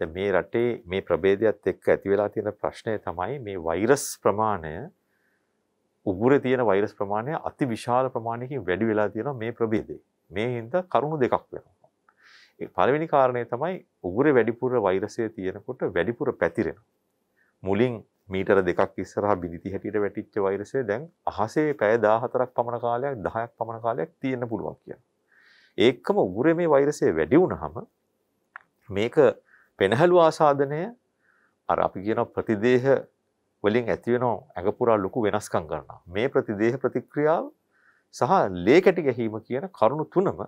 දැන් මේ රටේ මේ ප්‍රභේදයත් එක්ක ඇති වෙලා තියෙන ප්‍රශ්නය තමයි මේ වෛරස් ප්‍රමාණය උගුරේ තියෙන වෛරස් ප්‍රමාණය අති විශාල ප්‍රමාණයකින් වැඩි වෙලා තියෙනවා මේ ප්‍රභේදේ. මේ හින්දා කරුණු දෙකක් වෙනවා. ඒ පළවෙනි කාරණය තමයි උගුරේ වැඩිපුර වෛරසය තියෙනකොට වැඩිපුර පැතිරෙනවා. මුලින් මීටර දෙකක් ඉස්සරහා බිනිති හැටියට වැටිච්ච වෛරසය දැන් අහසේ පැය 14ක් පමණ කාලයක් 10ක් පමණ කාලයක් තියෙන්න පුළුවන් කියන. ඒකම උගුරේ මේ වෛරසය වැඩි වුණාම මේක පෙනහැලු ආසාධනය අර අපි කියන ප්‍රතිදේහ වලින් ඇතිවෙන ඇඟපුරා ලොකු වෙනස්කම් ගන්නවා. මේ ප්‍රතිදේහ ප්‍රතික්‍රියාව සහ ලේ කැටි ගැහිම කියන කරුණු තුනම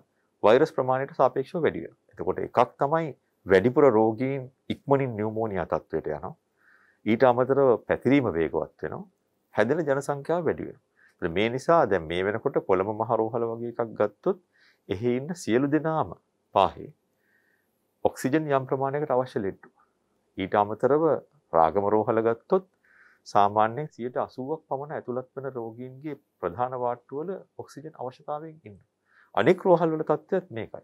වෛරස් ප්‍රමාණයට සාපේක්ෂව වැඩි වෙනවා. එතකොට එකක් තමයි වැඩිපුර රෝගීන් ඉක්මනින් නියුමෝනියා තත්ත්වයට යනවා. ඊට අමතරව පැතිරීම වේගවත් වෙනවා. හැදෙන ජනසංඛ්‍යාව වැඩි වෙනවා. මේ නිසා දැන් මේ වෙනකොට කොළඹ මහ රෝහල වගේ එකක් ගත්තොත් එහි ඉන්න සියලු දෙනාම පාහේ ඔක්සිජන් යම් ප්‍රමාණයකට අවශ්‍ය ලෙඩ්ඩු. ඊට අමතරව රාගම රෝහල ගත්තොත් සාමාන්‍යයෙන් 80ක් පමණ ඇතුළත් වන රෝගීන්ගේ ප්‍රධාන වාට්ටුවල ඔක්සිජන් අවශ්‍යතාවයෙන් ඉන්නවා. අනෙක් රෝහල් වල තත්ත්වයත් මේකයි.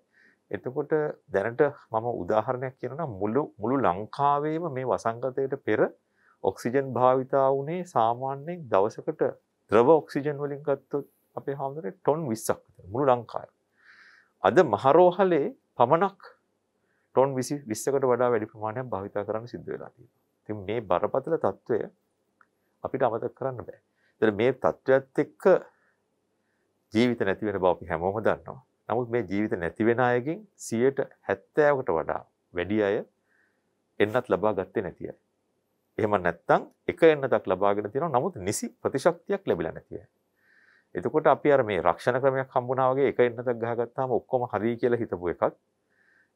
එතකොට දැනට මම උදාහරණයක් කියනවා මුළු මුළු ලංකාවේම මේ වසංගතයට පෙර ඔක්සිජන් භාවිතා වුණේ සාමාන්‍යයෙන් දවසකට ද්‍රව ඔක්සිජන් වලින් ගත්තොත් අපේ හැමදෙරේ ටොන් 20ක් විතර මුළු ලංකාවේ. අද මහරෝහලේ පමණක් ටොන් විසි විස්සකට වඩා වැඩි ප්‍රමාණයක් භාවිතා කරන්න සිද්ධ වෙලා තියෙනවා තින් මේ බරපතල තත්ත්වය අපිට අමතක කරන්න බෑ එතන මේ තත්ත්වයත් එක්ක ජීවිත නැති වෙන බව අපි හැමෝම දන්නවා නමුත් මේ ජීවිත නැති වෙන අයගෙන් 70%කට වඩා වැඩි අය එන්නත් ලබා ගත්තේ නැති අය එහෙම නැත්නම් එක එන්නතක් ලබාගෙන තියෙනවා නමුත් නිසි ප්‍රතිශක්තියක් ලැබිලා නැති අය එතකොට අපි අර මේ රක්ෂණ ක්‍රමයක් හම්බුණා වගේ එක එන්නතක් ගහගත්තාම ඔක්කොම හරි කියලා හිතපු එකක්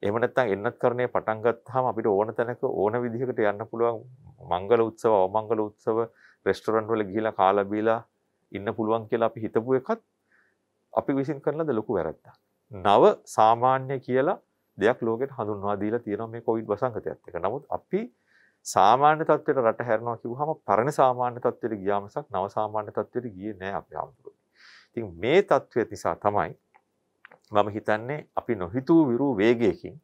එහෙම නැත්නම් එන්නත් කරණේ පටන් ගත්තාම අපිට ඕන තැනක ඕන විදිහකට යන්න පුළුවන් මංගල උත්සව අවමංගල උත්සව රෙස්ටොරන්ට් වල ගිහිලා කාලා බීලා ඉන්න පුළුවන් කියලා අපි හිතපු එකත් අපි විසින් කරන ලද ලොකු වැරද්දක්. නව සාමාන්‍ය කියලා දෙයක් ලෝකෙට හඳුන්වා දීලා තියෙනවා මේ කොවිඩ් වසංගතයත් එක්ක. නමුත් අපි සාමාන්‍ය තත්ත්වයට රට හැරෙනවා කිව්වහම පරණ සාමාන්‍ය තත්ත්වයට ගියා මිසක් නව සාමාන්‍ය තත්ත්වයට ගියේ නෑ අපි ආමුදුරේ. ඉතින් මේ තත්ත්වය නිසා තමයි මම හිතන්නේ අපි නොහිතූ විරු වේගයකින්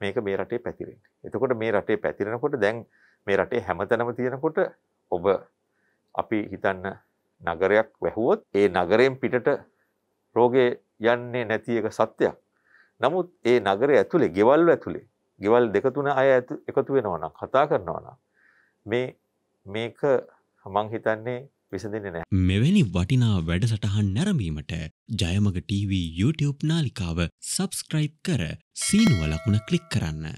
මේක මේ රටේ පැතිරෙන්නේ. එතකොට මේ රටේ පැතිරෙනකොට දැන් මේ රටේ හැමතැනම තියෙනකොට ඔබ අපි හිතන්න නගරයක් වැහුවොත් ඒ නගරයෙන් පිටට රෝගේ යන්නේ නැති එක සත්‍යයක්. නමුත් ඒ නගරය ඇතුලේ ගෙවල් ඇතුලේ ගෙවල් දෙක තුන අය එකතු වෙනවා නම් කතා කරනවා නම් මේ මේක මං හිතන්නේ විසඳන්නේ නැහැ. මෙවැනි වටිනා වැඩසටහන් නැරඹීමට ජයමග TV YouTube නාලිකාව subscribe කර සීනුව ලකුණ ක්ලික් කරන්න.